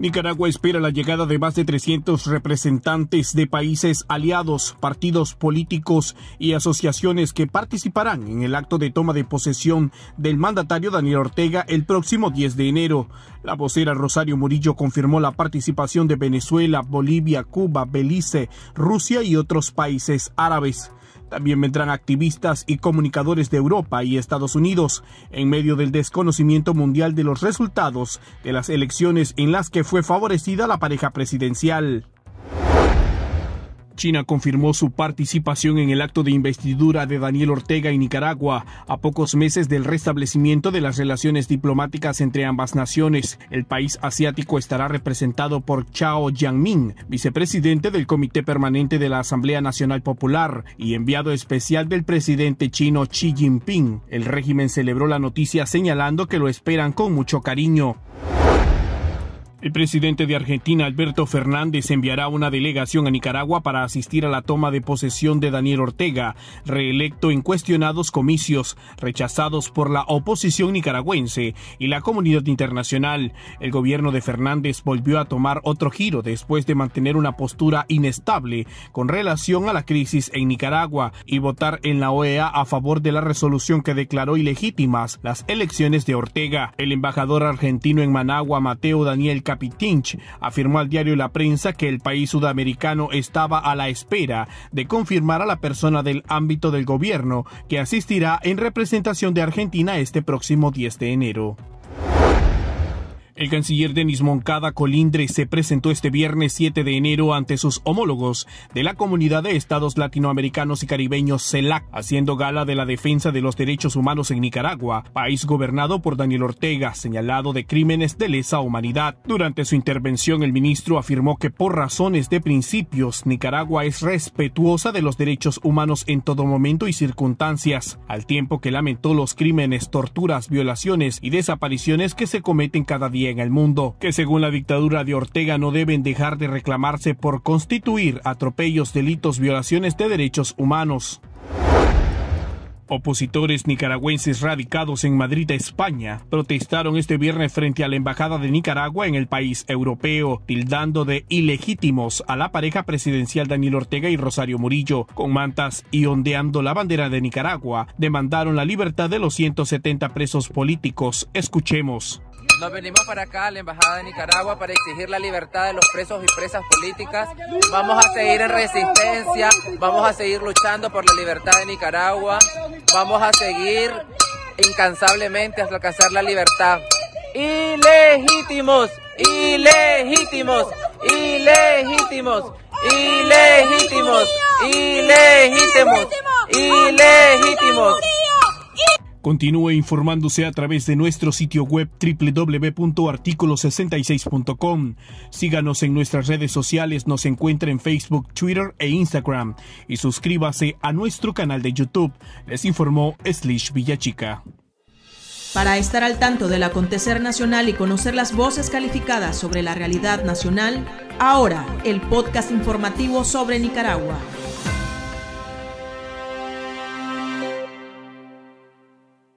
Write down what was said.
Nicaragua espera la llegada de más de 300 representantes de países aliados, partidos políticos y asociaciones que participarán en el acto de toma de posesión del mandatario Daniel Ortega el próximo 10 de enero. La vocera Rosario Murillo confirmó la participación de Venezuela, Bolivia, Cuba, Belice, Rusia y otros países árabes. También vendrán activistas y comunicadores de Europa y Estados Unidos en medio del desconocimiento mundial de los resultados de las elecciones en las que fue favorecida la pareja presidencial. China confirmó su participación en el acto de investidura de Daniel Ortega en Nicaragua, a pocos meses del restablecimiento de las relaciones diplomáticas entre ambas naciones. El país asiático estará representado por Chao Jiangming, vicepresidente del Comité Permanente de la Asamblea Nacional Popular y enviado especial del presidente chino Xi Jinping. El régimen celebró la noticia señalando que lo esperan con mucho cariño. El presidente de Argentina, Alberto Fernández, enviará una delegación a Nicaragua para asistir a la toma de posesión de Daniel Ortega, reelecto en cuestionados comicios rechazados por la oposición nicaragüense y la comunidad internacional. El gobierno de Fernández volvió a tomar otro giro después de mantener una postura inestable con relación a la crisis en Nicaragua y votar en la OEA a favor de la resolución que declaró ilegítimas las elecciones de Ortega. El embajador argentino en Managua, Mateo Daniel Capitinch afirmó al diario La Prensa que el país sudamericano estaba a la espera de confirmar a la persona del ámbito del gobierno que asistirá en representación de Argentina este próximo 10 de enero. El canciller Denis Moncada Colindre se presentó este viernes 7 de enero ante sus homólogos de la Comunidad de Estados Latinoamericanos y Caribeños CELAC, haciendo gala de la defensa de los derechos humanos en Nicaragua, país gobernado por Daniel Ortega, señalado de crímenes de lesa humanidad. Durante su intervención, el ministro afirmó que por razones de principios, Nicaragua es respetuosa de los derechos humanos en todo momento y circunstancias, al tiempo que lamentó los crímenes, torturas, violaciones y desapariciones que se cometen cada día en el mundo, que según la dictadura de Ortega no deben dejar de reclamarse por constituir atropellos, delitos, violaciones de derechos humanos. Opositores nicaragüenses radicados en Madrid, España, protestaron este viernes frente a la Embajada de Nicaragua en el país europeo, tildando de ilegítimos a la pareja presidencial Daniel Ortega y Rosario Murillo. Con mantas y ondeando la bandera de Nicaragua, demandaron la libertad de los 170 presos políticos. Escuchemos. Nos venimos para acá, a la Embajada de Nicaragua, para exigir la libertad de los presos y presas políticas. Vamos a seguir en resistencia, vamos a seguir luchando por la libertad de Nicaragua, vamos a seguir incansablemente hasta alcanzar la libertad. Ilegítimos, ilegítimos, ilegítimos, ilegítimos, ilegítimos, ilegítimos. ilegítimos. Continúe informándose a través de nuestro sitio web www.articulo66.com. Síganos en nuestras redes sociales, nos encuentra en Facebook, Twitter e Instagram y suscríbase a nuestro canal de YouTube. Les informó Slish Villachica. Para estar al tanto del acontecer nacional y conocer las voces calificadas sobre la realidad nacional, ahora el podcast informativo sobre Nicaragua.